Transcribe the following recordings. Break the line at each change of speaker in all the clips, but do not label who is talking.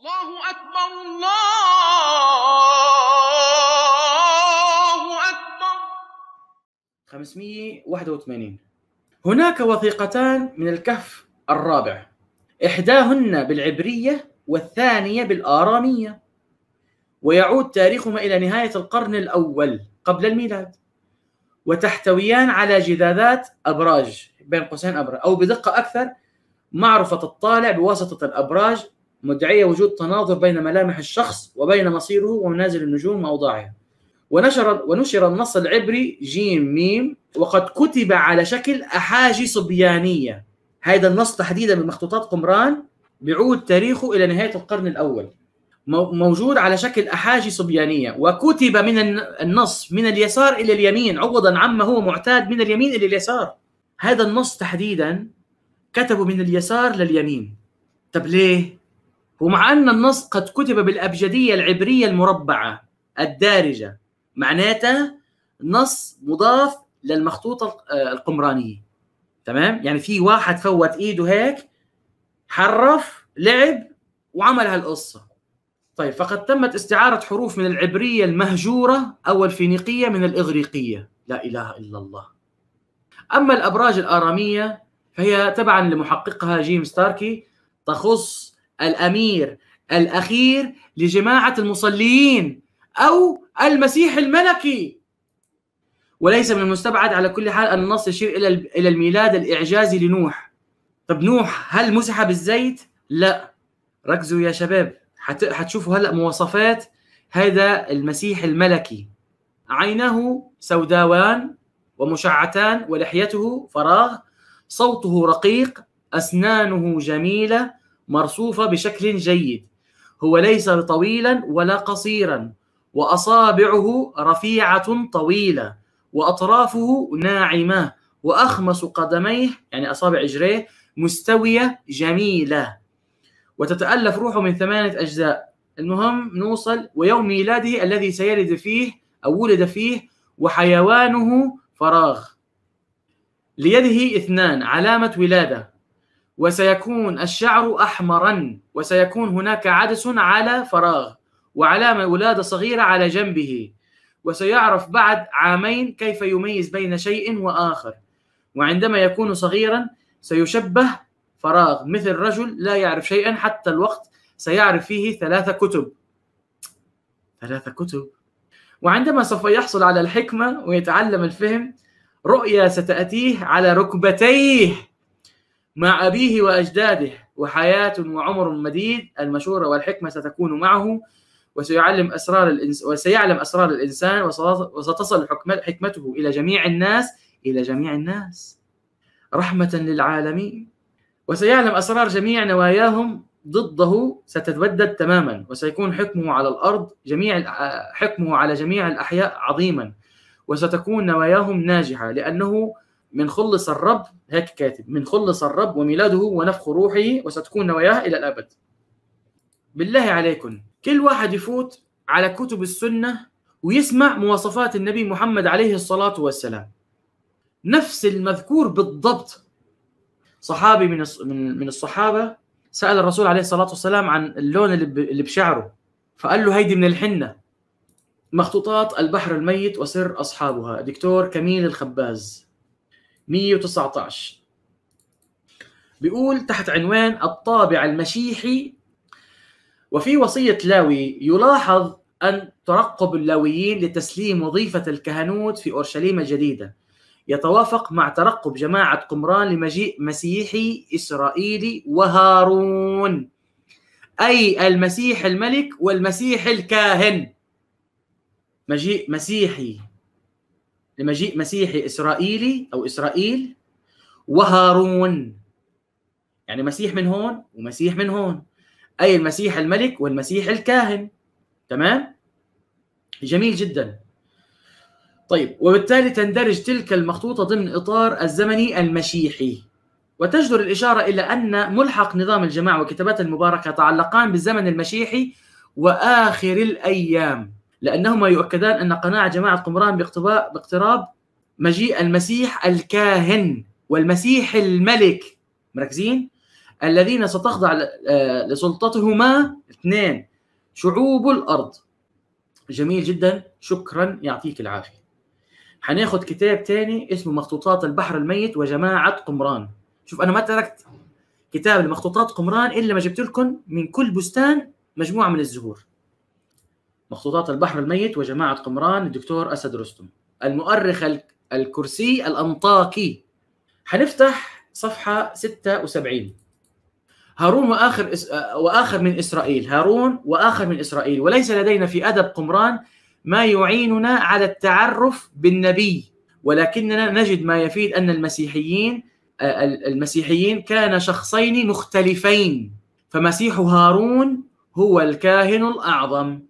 الله أكبر الله أكبر 581 هناك وثيقتان من الكهف الرابع إحداهن بالعبرية والثانية بالآرامية ويعود تاريخهما إلى نهاية القرن الأول قبل الميلاد وتحتويان على جذاذات أبراج بين قوسين أبراج أو بدقة أكثر معرفة الطالع بواسطة الأبراج مدعية وجود تناظر بين ملامح الشخص وبين مصيره ومنازل النجوم وأوضاعها ونشر ونشر النص العبري جيم ميم وقد كتب على شكل أحاجي صبيانية هذا النص تحديدا من مخطوطات قمران بيعود تاريخه إلى نهاية القرن الأول موجود على شكل أحاجي صبيانية وكتب من النص من اليسار إلى اليمين عوضا عما هو معتاد من اليمين إلى اليسار هذا النص تحديدا كتبه من اليسار لليمين طب ليه؟ ومع أن النص قد كتب بالأبجدية العبرية المربعة الدارجة معناته نص مضاف للمخطوطة آه، القمرانية تمام يعني في واحد فوت ايده هيك حرف لعب وعمل هالقصة طيب فقد تمت استعارة حروف من العبرية المهجورة أو الفينيقية من الإغريقية لا إله إلا الله أما الأبراج الآرامية فهي تبعا لمحققها جيم ستاركي تخص الامير الاخير لجماعه المصلين او المسيح الملكي وليس من المستبعد على كل حال ان النص يشير الى الى الميلاد الاعجازي لنوح طب نوح هل مسح بالزيت لا ركزوا يا شباب حتشوفوا هلا مواصفات هذا المسيح الملكي عينه سوداوان ومشعتان ولحيته فراغ صوته رقيق اسنانه جميله مرصوفة بشكل جيد هو ليس طويلا ولا قصيرا وأصابعه رفيعة طويلة وأطرافه ناعمة وأخمص قدميه يعني أصابع إجريه مستوية جميلة وتتألف روحه من ثمانية أجزاء المهم نوصل ويوم ميلاده الذي سيلد فيه أو ولد فيه وحيوانه فراغ ليده اثنان علامة ولادة وسيكون الشعر أحمرا وسيكون هناك عدس على فراغ وعلامة ولادة صغيرة على جنبه وسيعرف بعد عامين كيف يميز بين شيء وآخر وعندما يكون صغيرا سيشبه فراغ مثل رجل لا يعرف شيئا حتى الوقت سيعرف فيه ثلاثة كتب ثلاثة كتب وعندما سوف يحصل على الحكمة ويتعلم الفهم رؤيا ستأتيه على ركبتيه مع أبيه وأجداده وحياة وعمر مديد المشورة والحكمة ستكون معه وسيعلم أسرار الإنس وسيعلم أسرار الإنسان وستصل حكمته إلى جميع الناس إلى جميع الناس رحمة للعالمين وسيعلم أسرار جميع نواياهم ضده ستتبدد تماما وسيكون حكمه على الأرض جميع حكمه على جميع الأحياء عظيما وستكون نواياهم ناجحة لأنه من خلص الرب هيك كاتب من خلص الرب وميلاده ونفخ روحه وستكون نواياه الى الابد بالله عليكم كل واحد يفوت على كتب السنه ويسمع مواصفات النبي محمد عليه الصلاه والسلام نفس المذكور بالضبط صحابي من من الصحابه سال الرسول عليه الصلاه والسلام عن اللون اللي بشعره فقال له هيدي من الحنه مخطوطات البحر الميت وسر اصحابها دكتور كميل الخباز 119 بيقول تحت عنوان الطابع المسيحي وفي وصية لاوي يلاحظ أن ترقب اللاويين لتسليم وظيفة الكهنوت في أورشليم الجديدة يتوافق مع ترقب جماعة قمران لمجيء مسيحي إسرائيلي وهارون أي المسيح الملك والمسيح الكاهن مجيء مسيحي لمجيء مسيحي اسرائيلي او اسرائيل وهارون يعني مسيح من هون ومسيح من هون اي المسيح الملك والمسيح الكاهن تمام جميل جدا طيب وبالتالي تندرج تلك المخطوطه ضمن اطار الزمني المشيحي وتجدر الاشاره الى ان ملحق نظام الجماعه وكتابات المباركه تعلقان بالزمن المشيحي واخر الايام لأنهما يؤكدان أن قناعة جماعة قمران باقتراب مجيء المسيح الكاهن والمسيح الملك مركزين الذين ستخضع آه، لسلطتهما اثنين شعوب الأرض جميل جدا شكرا يعطيك العافية حناخذ كتاب ثاني اسمه مخطوطات البحر الميت وجماعة قمران شوف أنا ما تركت كتاب المخطوطات قمران إلا ما جبت لكم من كل بستان مجموعة من الزهور مخطوطات البحر الميت وجماعة قمران الدكتور أسد رستم المؤرخ الكرسي الأنطاكي حنفتح صفحة 76 هارون وآخر إس... آه، وآخر من إسرائيل هارون وآخر من إسرائيل وليس لدينا في أدب قمران ما يعيننا على التعرف بالنبي ولكننا نجد ما يفيد أن المسيحيين آه، المسيحيين كان شخصين مختلفين فمسيح هارون هو الكاهن الأعظم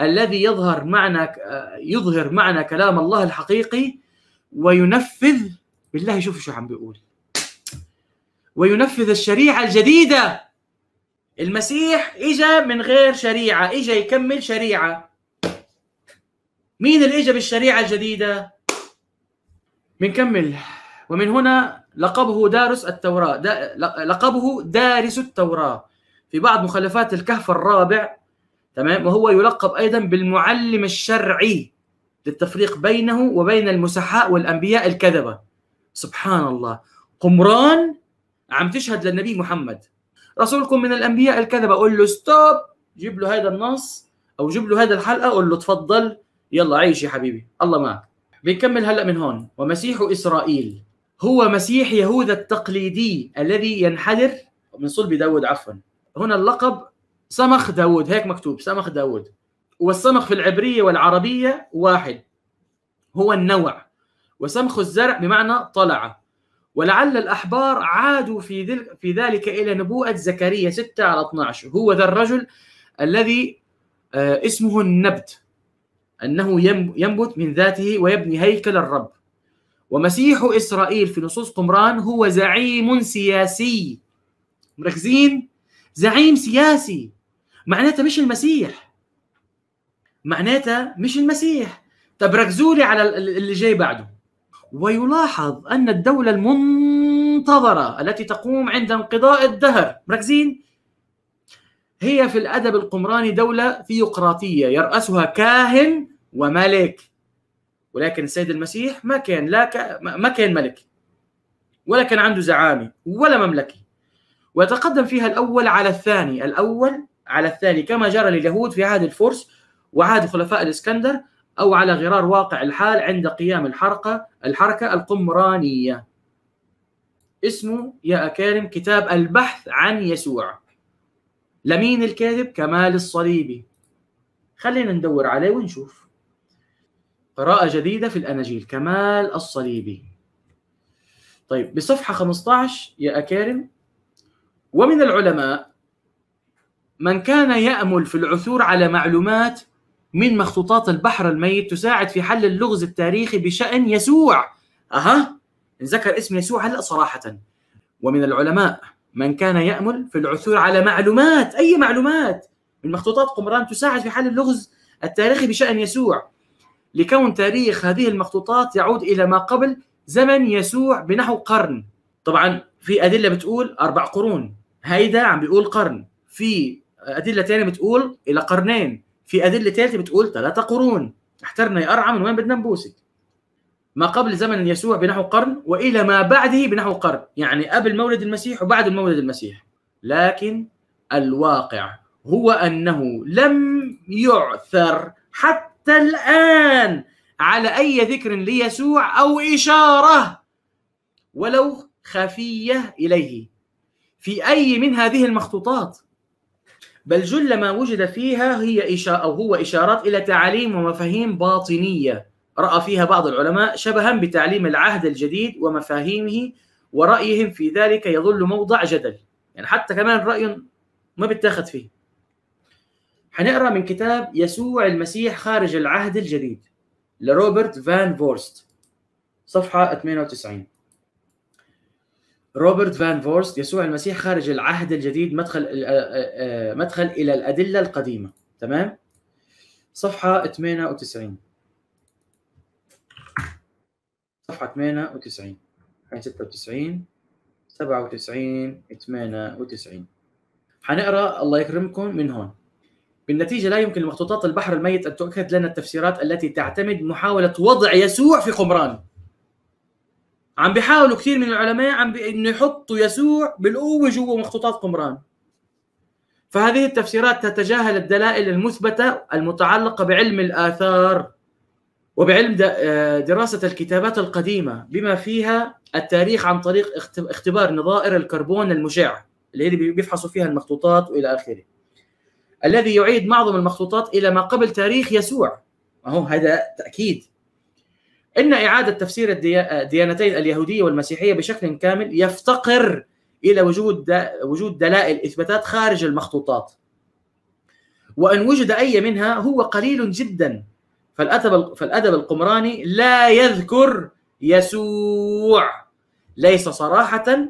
الذي يظهر معنى يظهر معنى كلام الله الحقيقي وينفذ بالله شوفوا شو عم بيقول وينفذ الشريعة الجديدة المسيح إجا من غير شريعة إجا يكمل شريعة مين اللي إجا بالشريعة الجديدة بنكمل ومن هنا لقبه دارس التوراة دا لقبه دارس التوراة في بعض مخلفات الكهف الرابع تمام وهو يلقب ايضا بالمعلم الشرعي للتفريق بينه وبين المسحاء والانبياء الكذبه سبحان الله قمران عم تشهد للنبي محمد رسولكم من الانبياء الكذبه قول له ستوب جيب له هذا النص او جيب له هذا الحلقه قول له تفضل يلا عيش يا حبيبي الله معك بنكمل هلا من هون ومسيح اسرائيل هو مسيح يهوذا التقليدي الذي ينحدر من صلب داود عفوا هنا اللقب صمخ داود هيك مكتوب صمخ داود والصمخ في العبرية والعربية واحد هو النوع وسمخ الزرع بمعنى طلع ولعل الأحبار عادوا في, ذل في ذلك إلى نبوءة زكريا 6 على 12 هو ذا الرجل الذي آه، اسمه النبت أنه ينبت من ذاته ويبني هيكل الرب ومسيح إسرائيل في نصوص قمران هو زعيم سياسي مركزين زعيم سياسي معناتها مش المسيح معناتها مش المسيح طب ركزوا لي على اللي جاي بعده ويلاحظ ان الدوله المنتظره التي تقوم عند انقضاء الدهر مركزين هي في الادب القمراني دوله ثيوقراطيه يراسها كاهن وملك ولكن السيد المسيح ما كان لا ك... ما كان ملك ولا كان عنده زعامه ولا مملكه ويتقدم فيها الاول على الثاني الاول على الثاني كما جرى لليهود في عهد الفرس وعهد خلفاء الإسكندر أو على غرار واقع الحال عند قيام الحركة الحركة القمرانية اسمه يا أكارم كتاب البحث عن يسوع لمين الكاتب كمال الصليبي خلينا ندور عليه ونشوف قراءة جديدة في الأناجيل كمال الصليبي طيب بصفحة 15 يا أكارم ومن العلماء من كان يأمل في العثور على معلومات من مخطوطات البحر الميت تساعد في حل اللغز التاريخي بشأن يسوع أها ذكر اسم يسوع هلأ صراحة ومن العلماء من كان يأمل في العثور على معلومات أي معلومات من مخطوطات قمران تساعد في حل اللغز التاريخي بشأن يسوع لكون تاريخ هذه المخطوطات يعود إلى ما قبل زمن يسوع بنحو قرن طبعا في أدلة بتقول أربع قرون هيدا عم بيقول قرن في ادله ثانيه بتقول الى قرنين في ادله ثالثه بتقول ثلاثه قرون احترنا يا ارعى من وين بدنا نبوسك ما قبل زمن يسوع بنحو قرن والى ما بعده بنحو قرن يعني قبل مولد المسيح وبعد مولد المسيح لكن الواقع هو انه لم يعثر حتى الان على اي ذكر ليسوع او اشاره ولو خفيه اليه في اي من هذه المخطوطات بل جل ما وجد فيها هي إشارة أو هو إشارات إلى تعاليم ومفاهيم باطنية رأى فيها بعض العلماء شبها بتعليم العهد الجديد ومفاهيمه ورأيهم في ذلك يظل موضع جدل يعني حتى كمان رأي ما بيتاخذ فيه حنقرأ من كتاب يسوع المسيح خارج العهد الجديد لروبرت فان فورست صفحة 98 روبرت فان فورست يسوع المسيح خارج العهد الجديد مدخل آه، آه، آه، مدخل الى الادله القديمه تمام صفحه 98 صفحه 98 96 97 98 حنقرا الله يكرمكم من هون بالنتيجة لا يمكن لمخطوطات البحر الميت أن تؤكد لنا التفسيرات التي تعتمد محاولة وضع يسوع في قمران عم بيحاولوا كثير من العلماء عم بي... انه يحطوا يسوع بالقوه جوا مخطوطات قمران فهذه التفسيرات تتجاهل الدلائل المثبته المتعلقه بعلم الاثار وبعلم آه، دراسه الكتابات القديمه بما فيها التاريخ عن طريق اختبار نظائر الكربون المشع اللي بيفحصوا فيها المخطوطات والى اخره الذي يعيد معظم المخطوطات الى ما قبل تاريخ يسوع هو هذا تاكيد ان اعاده تفسير الديانتين اليهوديه والمسيحيه بشكل كامل يفتقر الى وجود وجود دلائل اثباتات خارج المخطوطات وان وجد اي منها هو قليل جدا فالادب فالادب القمراني لا يذكر يسوع ليس صراحه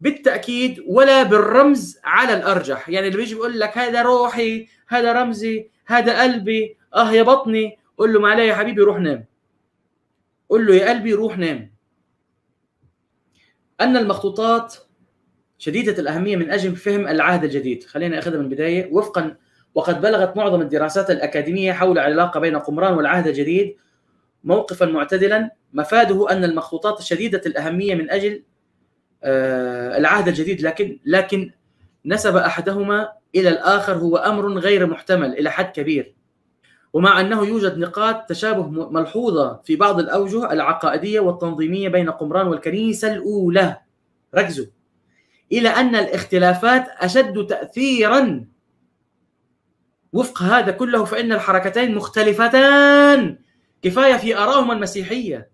بالتاكيد ولا بالرمز على الارجح يعني اللي بيجي بيقول لك هذا روحي هذا رمزي هذا قلبي اه يا بطني قول له عليه يا حبيبي روح نام قل له يا قلبي روح نام أن المخطوطات شديدة الأهمية من أجل فهم العهد الجديد خلينا أخذها من البداية وفقا وقد بلغت معظم الدراسات الأكاديمية حول العلاقة بين قمران والعهد الجديد موقفا معتدلا مفاده أن المخطوطات شديدة الأهمية من أجل آه، العهد الجديد لكن لكن نسب أحدهما إلى الآخر هو أمر غير محتمل إلى حد كبير ومع أنه يوجد نقاط تشابه ملحوظة في بعض الأوجه العقائدية والتنظيمية بين قمران والكنيسة الأولى ركزوا إلى أن الاختلافات أشد تأثيرا وفق هذا كله فإن الحركتين مختلفتان كفاية في آرائهما المسيحية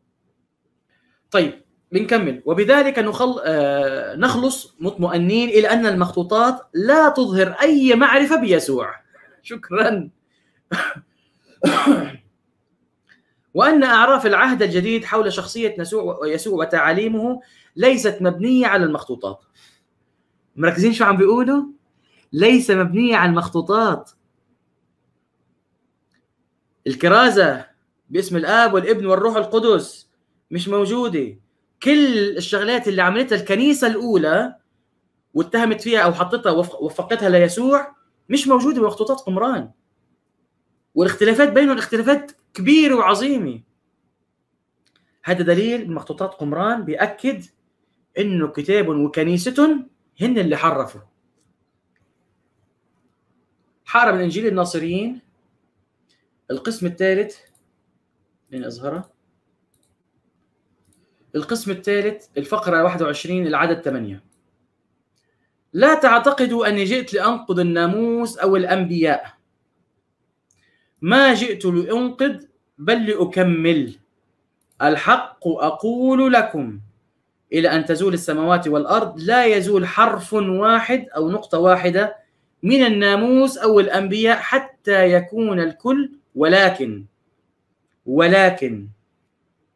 طيب بنكمل وبذلك نخل... آه... نخلص مطمئنين إلى أن المخطوطات لا تظهر أي معرفة بيسوع شكرا وأن أعراف العهد الجديد حول شخصية يسوع وتعاليمه ليست مبنية على المخطوطات مركزين شو عم بيقولوا؟ ليس مبنية على المخطوطات الكرازة باسم الآب والابن والروح القدس مش موجودة كل الشغلات اللي عملتها الكنيسة الأولى واتهمت فيها أو حطتها وفقتها ليسوع مش موجودة بمخطوطات قمران والاختلافات بينهم اختلافات كبيره وعظيمه هذا دليل مخطوطات قمران بياكد انه كتابهم وكنيستهم هن اللي حرفوا حارب الانجيل الناصريين القسم الثالث من أزهرة القسم الثالث الفقرة 21 العدد 8 لا تعتقدوا أني جئت لأنقض الناموس أو الأنبياء ما جئت لأنقذ بل لأكمل الحق أقول لكم إلى أن تزول السماوات والأرض لا يزول حرف واحد أو نقطة واحدة من الناموس أو الأنبياء حتى يكون الكل ولكن ولكن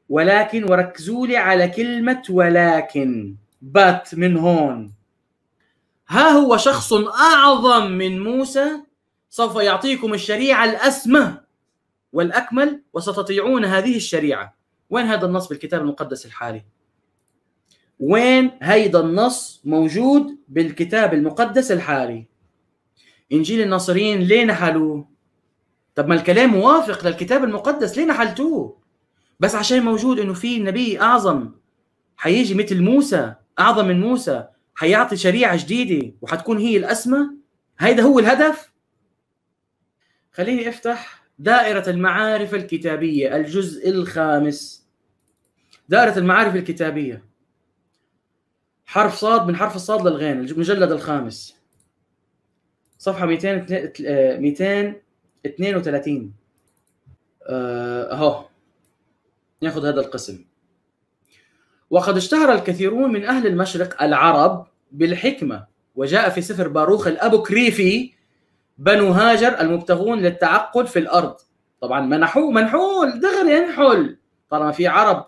ولكن وركزوا لي على كلمة ولكن بات من هون ها هو شخص أعظم من موسى سوف يعطيكم الشريعة الأسمى والأكمل وستطيعون هذه الشريعة وين هذا النص بالكتاب المقدس الحالي وين هيدا النص موجود بالكتاب المقدس الحالي إنجيل الناصرين ليه نحلوه طب ما الكلام موافق للكتاب المقدس ليه نحلتوه بس عشان موجود انه في نبي اعظم حيجي مثل موسى اعظم من موسى حيعطي شريعه جديده وحتكون هي الاسمى هيدا هو الهدف خليني افتح دائرة المعارف الكتابية الجزء الخامس دائرة المعارف الكتابية حرف صاد من حرف الصاد للغين المجلد الخامس صفحة 232 آه، آه، اهو ناخذ هذا القسم وقد اشتهر الكثيرون من أهل المشرق العرب بالحكمة وجاء في سفر باروخ الأبوكريفي بنو هاجر المبتغون للتعقد في الارض طبعا منحوه منحول دغري انحل طالما في عرب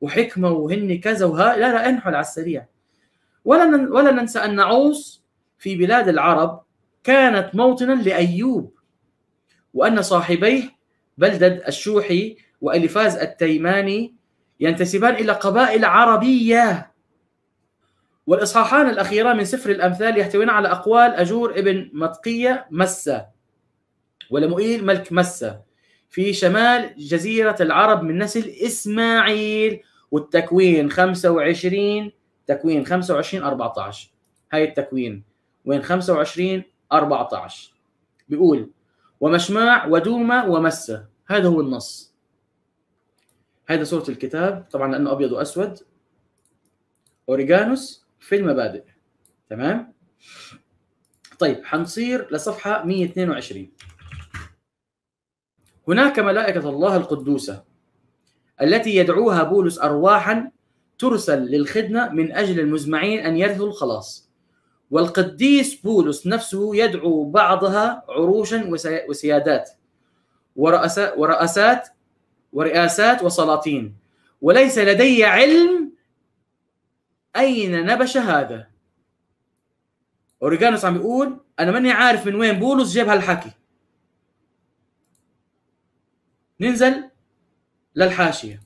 وحكمه وهن كذا وها لا لا انحل على السريع ولا ولا ننسى ان عوص في بلاد العرب كانت موطنا لايوب وان صاحبيه بلدد الشوحي والفاز التيماني ينتسبان الى قبائل عربيه والإصحاحان الأخيران من سفر الأمثال يحتويان على أقوال أجور ابن مطقية مسة ولمؤيل ملك مسة في شمال جزيرة العرب من نسل إسماعيل والتكوين 25 تكوين 25 14 هاي التكوين وين 25 14 بيقول ومشماع ودومة ومسة هذا هو النص هذا صورة الكتاب طبعا لأنه أبيض وأسود أوريجانوس في المبادئ تمام طيب حنصير لصفحه 122 هناك ملائكه الله القدوسه التي يدعوها بولس ارواحا ترسل للخدمه من اجل المزمعين ان يرثوا الخلاص والقديس بولس نفسه يدعو بعضها عروشا وسيادات ورأسات ورئاسات ورئاسات وسلاطين وليس لدي علم اين نبش هذا اوريجانوس عم بيقول انا ماني عارف من وين بولس جاب هالحكي ننزل للحاشيه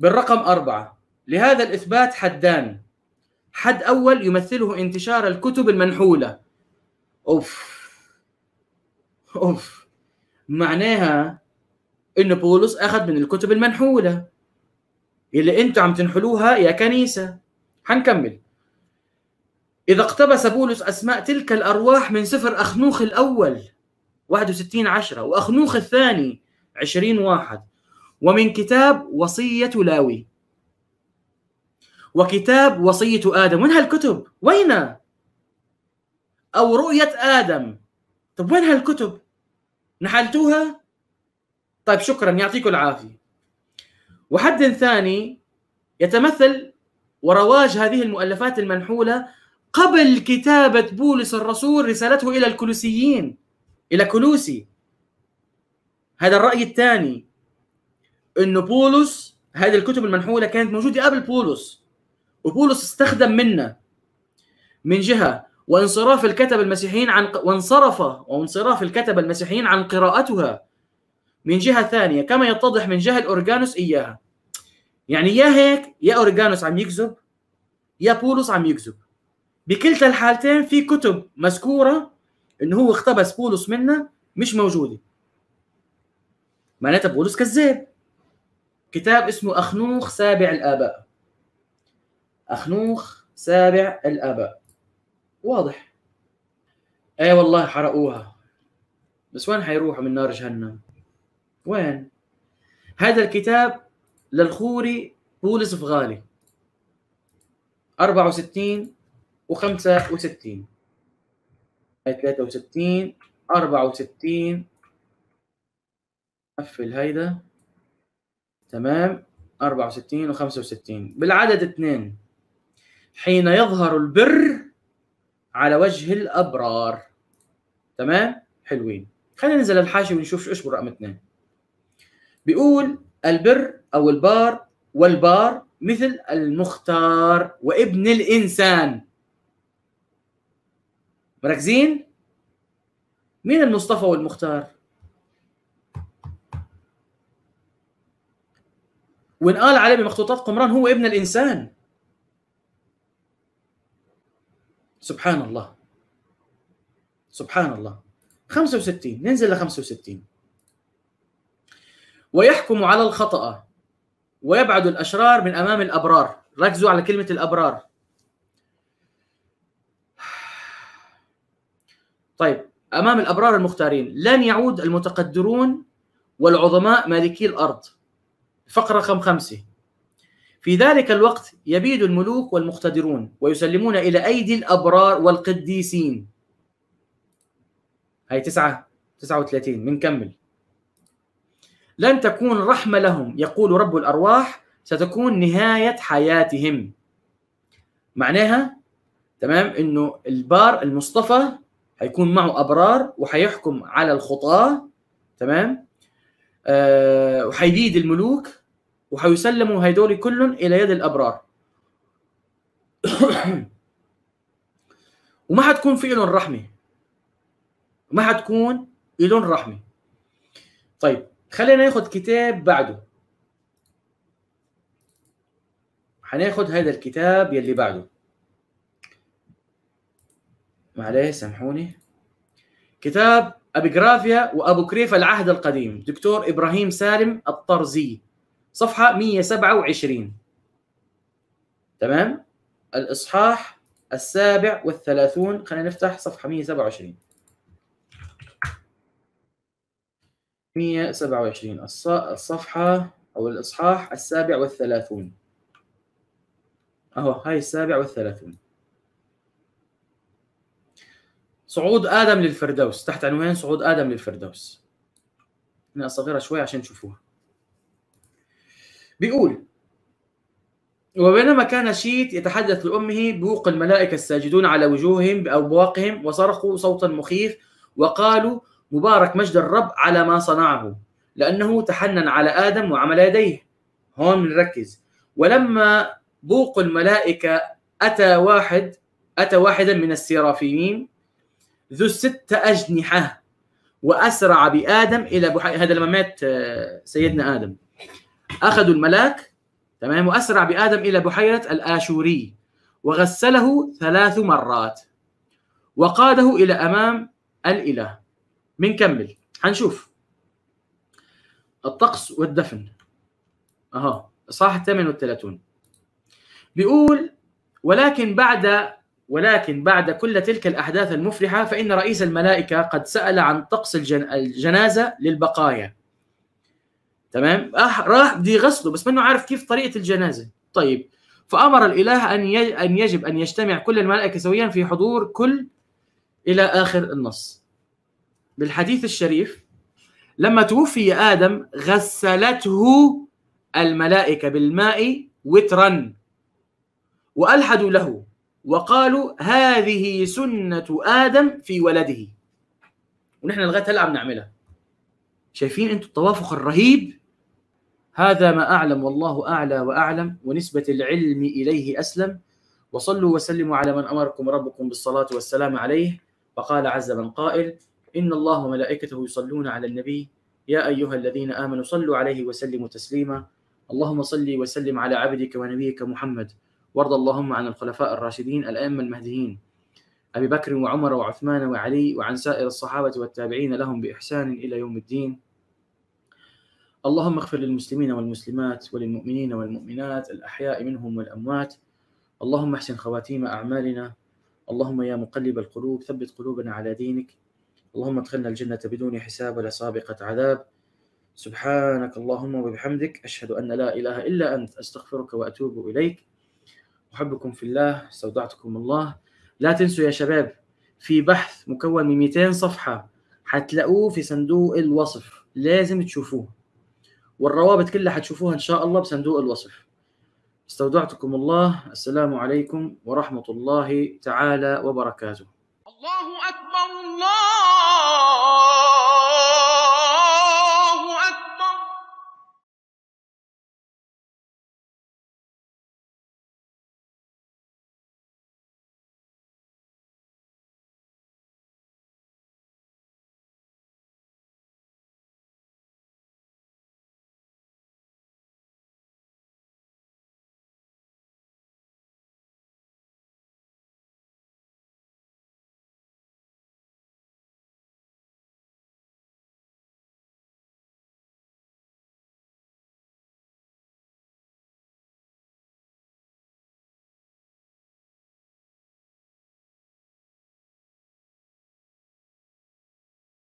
بالرقم أربعة لهذا الإثبات حدان حد أول يمثله انتشار الكتب المنحولة أوف أوف معناها انه بولس أخذ من الكتب المنحولة اللي انتم عم تنحلوها يا كنيسه حنكمل إذا اقتبس بولس أسماء تلك الأرواح من سفر أخنوخ الأول 61 عشرة وأخنوخ الثاني 20 واحد ومن كتاب وصية لاوي وكتاب وصية آدم وين هالكتب؟ وين؟ أو رؤية آدم طب وين هالكتب؟ نحلتوها؟ طيب شكرا يعطيكم العافية وحد ثاني يتمثل ورواج هذه المؤلفات المنحولة قبل كتابة بولس الرسول رسالته إلى الكلوسيين إلى كلوسي هذا الرأي الثاني أنه بولس هذه الكتب المنحولة كانت موجودة قبل بولس وبولس استخدم منها من جهة وانصراف الكتب المسيحيين عن وانصرف وانصراف الكتب المسيحيين عن قراءتها من جهه ثانيه كما يتضح من جهل اورجانوس اياها يعني يا هيك يا اورجانوس عم يكذب يا بولس عم يكذب بكلتا الحالتين في كتب مذكوره انه هو اقتبس بولس منا مش موجوده معناتها بولس كذاب كتاب اسمه اخنوخ سابع الاباء اخنوخ سابع الاباء واضح اي والله حرقوها بس وين حيروحوا من نار جهنم وين هذا الكتاب للخوري بولس فغالي 64 و 65 63 64 قفل هيدا تمام 64 و 65 بالعدد اثنين حين يظهر البر على وجه الابرار تمام حلوين خلينا ننزل الحاشي ونشوف ايش برقم اثنين بيقول البر او البار والبار مثل المختار وابن الانسان مركزين مين المصطفى والمختار وان قال عليه بمخطوطات قمران هو ابن الانسان سبحان الله سبحان الله 65 ننزل ل 65 ويحكم على الخطأ ويبعد الأشرار من أمام الأبرار ركزوا على كلمة الأبرار طيب أمام الأبرار المختارين لن يعود المتقدرون والعظماء مالكي الأرض فقرة رقم خمسة في ذلك الوقت يبيد الملوك والمقتدرون ويسلمون إلى أيدي الأبرار والقديسين هاي تسعة تسعة وثلاثين بنكمل لن تكون رحمة لهم يقول رب الأرواح ستكون نهاية حياتهم معناها تمام انه البار المصطفى هيكون معه ابرار وحيحكم على الخطاه تمام أه وحيبيد الملوك وحيسلموا هيدول كلهم الى يد الابرار وما حتكون في لهم رحمه ما حتكون لهم رحمه طيب خلينا ناخذ كتاب بعده حناخذ هذا الكتاب يلي بعده معليش سامحوني كتاب أبيغرافيا وأبوكريفا العهد القديم دكتور إبراهيم سالم الطرزي صفحة 127 تمام الإصحاح السابع والثلاثون خلينا نفتح صفحة 127 127 الصفحة أو الإصحاح السابع والثلاثون أهو هاي السابع والثلاثون صعود آدم للفردوس تحت عنوان صعود آدم للفردوس أنا أصغرها شوي عشان تشوفوها بيقول وبينما كان شيت يتحدث لأمه بوق الملائكة الساجدون على وجوههم بأبواقهم وصرخوا صوتا مخيف وقالوا مبارك مجد الرب على ما صنعه لأنه تحنن على آدم وعمل يديه هون بنركز ولما بوق الملائكة أتى واحد أتى واحدا من السيرافيين ذو الست أجنحة وأسرع بآدم إلى بحيرة هذا لما مات آه، سيدنا آدم أخذوا الملاك تمام وأسرع بآدم إلى بحيرة الآشوري وغسله ثلاث مرات وقاده إلى أمام الإله بنكمل هنشوف الطقس والدفن اها صح 38 بيقول ولكن بعد ولكن بعد كل تلك الأحداث المفرحة فإن رئيس الملائكة قد سأل عن طقس الجن... الجنازة للبقايا تمام أح... راح بدي يغسله بس منه عارف كيف طريقة الجنازة طيب فأمر الإله أن, ي... أن يجب أن يجتمع كل الملائكة سويا في حضور كل إلى آخر النص بالحديث الشريف لما توفي آدم غسلته الملائكة بالماء وترا وألحدوا له وقالوا هذه سنة آدم في ولده ونحن لغاية هلأ عم نعملها شايفين أنتم التوافق الرهيب هذا ما أعلم والله أعلى وأعلم ونسبة العلم إليه أسلم وصلوا وسلموا على من أمركم ربكم بالصلاة والسلام عليه فقال عز من قائل إن الله وملائكته يصلون على النبي يا أيها الذين آمنوا صلوا عليه وسلموا تسليما اللهم صل وسلم على عبدك ونبيك محمد وارض اللهم عن الخلفاء الراشدين الأئمة المهديين أبي بكر وعمر وعثمان وعلي وعن سائر الصحابة والتابعين لهم بإحسان إلى يوم الدين اللهم اغفر للمسلمين والمسلمات وللمؤمنين والمؤمنات الأحياء منهم والأموات اللهم احسن خواتيم أعمالنا اللهم يا مقلب القلوب ثبت قلوبنا على دينك اللهم ادخلنا الجنة بدون حساب ولا سابقة عذاب سبحانك اللهم وبحمدك أشهد أن لا إله إلا أنت أستغفرك وأتوب إليك أحبكم في الله استودعتكم الله لا تنسوا يا شباب في بحث مكون من 200 صفحة حتلاقوه في صندوق الوصف لازم تشوفوه والروابط كلها حتشوفوها إن شاء الله بصندوق الوصف استودعتكم الله السلام عليكم ورحمة الله تعالى وبركاته الله أكبر الله